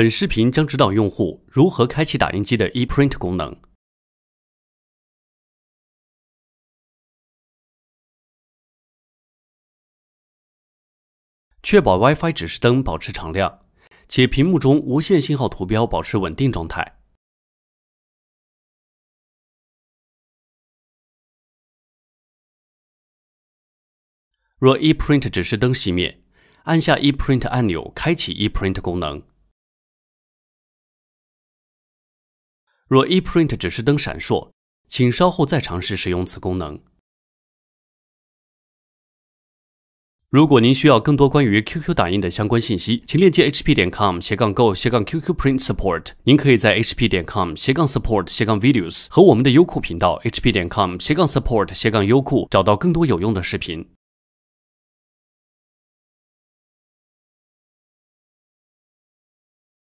本视频将指导用户如何开启打印机的 ePrint 功能。确保 Wi-Fi 指示灯保持常亮，且屏幕中无线信号图标保持稳定状态。若 ePrint 指示灯熄灭，按下 ePrint 按钮开启 ePrint 功能。若 ePrint 指示灯闪烁，请稍后再尝试使用此功能。如果您需要更多关于 QQ 打印的相关信息，请链接 hp.com/ 斜杠 go 斜杠 QQ Print Support。您可以在 hp.com/ 斜杠 Support/ 斜杠 Videos 和我们的优酷频道 hp.com/ 斜杠 Support/ 斜杠优酷找到更多有用的视频。